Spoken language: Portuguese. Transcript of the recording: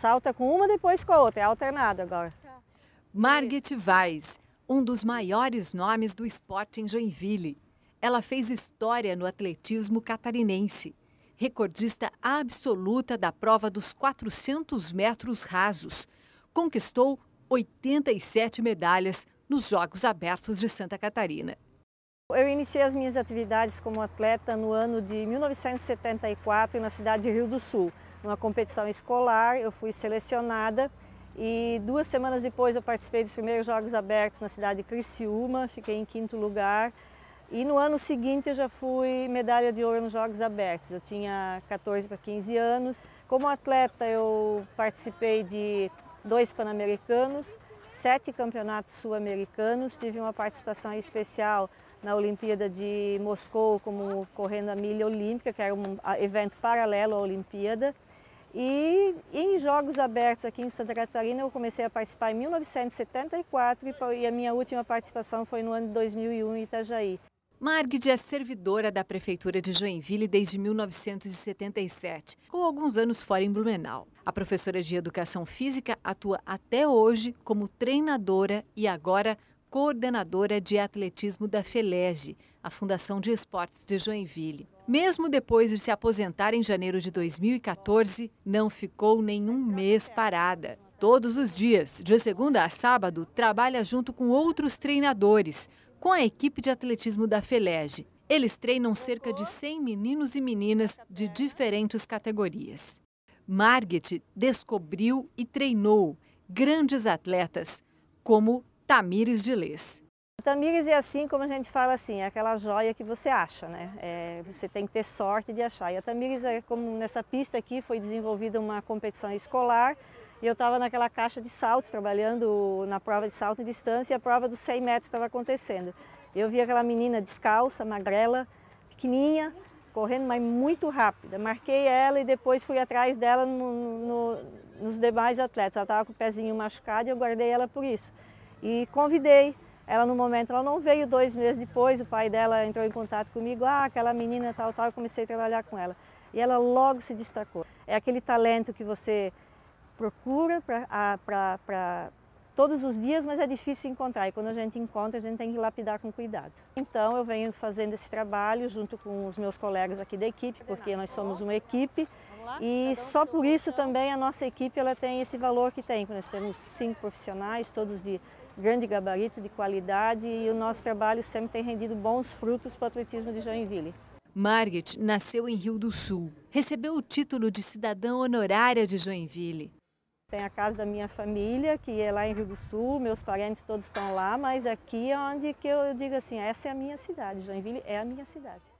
Salta com uma, depois com a outra. É alternado agora. Tá. Margit Vaz, um dos maiores nomes do esporte em Joinville. Ela fez história no atletismo catarinense. Recordista absoluta da prova dos 400 metros rasos. Conquistou 87 medalhas nos Jogos Abertos de Santa Catarina. Eu iniciei as minhas atividades como atleta no ano de 1974 na cidade de Rio do Sul. Numa competição escolar, eu fui selecionada e duas semanas depois eu participei dos primeiros Jogos Abertos na cidade de Criciúma, fiquei em quinto lugar. E no ano seguinte eu já fui medalha de ouro nos Jogos Abertos, eu tinha 14 para 15 anos. Como atleta eu participei de dois Pan-Americanos, sete campeonatos sul-americanos, tive uma participação especial na Olimpíada de Moscou como correndo a milha olímpica, que era um evento paralelo à Olimpíada. E em Jogos Abertos aqui em Santa Catarina eu comecei a participar em 1974 e a minha última participação foi no ano de 2001 em Itajaí. Margit é servidora da Prefeitura de Joinville desde 1977, com alguns anos fora em Blumenau. A professora de Educação Física atua até hoje como treinadora e agora coordenadora de atletismo da FELEGE, a Fundação de Esportes de Joinville. Mesmo depois de se aposentar em janeiro de 2014, não ficou nenhum mês parada. Todos os dias, de segunda a sábado, trabalha junto com outros treinadores, com a equipe de atletismo da Felege. Eles treinam cerca de 100 meninos e meninas de diferentes categorias. Margit descobriu e treinou grandes atletas, como Tamires de Lês. Tamires é assim, como a gente fala assim, é aquela joia que você acha, né? É, você tem que ter sorte de achar. E a Tamires, é como nessa pista aqui, foi desenvolvida uma competição escolar e eu estava naquela caixa de salto, trabalhando na prova de salto em distância, e a prova dos 100 metros estava acontecendo. Eu vi aquela menina descalça, magrela, pequenininha, correndo, mas muito rápida. Marquei ela e depois fui atrás dela no, no, nos demais atletas. Ela estava com o pezinho machucado e eu guardei ela por isso. E convidei ela no momento, ela não veio dois meses depois, o pai dela entrou em contato comigo, ah, aquela menina tal, tal, eu comecei a trabalhar com ela. E ela logo se destacou. É aquele talento que você procura para todos os dias, mas é difícil encontrar. E quando a gente encontra, a gente tem que lapidar com cuidado. Então eu venho fazendo esse trabalho junto com os meus colegas aqui da equipe, porque nós somos uma equipe. E só por isso também a nossa equipe ela tem esse valor que tem. Nós temos cinco profissionais, todos de grande gabarito, de qualidade, e o nosso trabalho sempre tem rendido bons frutos para o atletismo de Joinville. Margit nasceu em Rio do Sul. Recebeu o título de cidadã honorária de Joinville. Tem a casa da minha família, que é lá em Rio do Sul, meus parentes todos estão lá, mas aqui é onde que eu digo assim, essa é a minha cidade, Joinville é a minha cidade.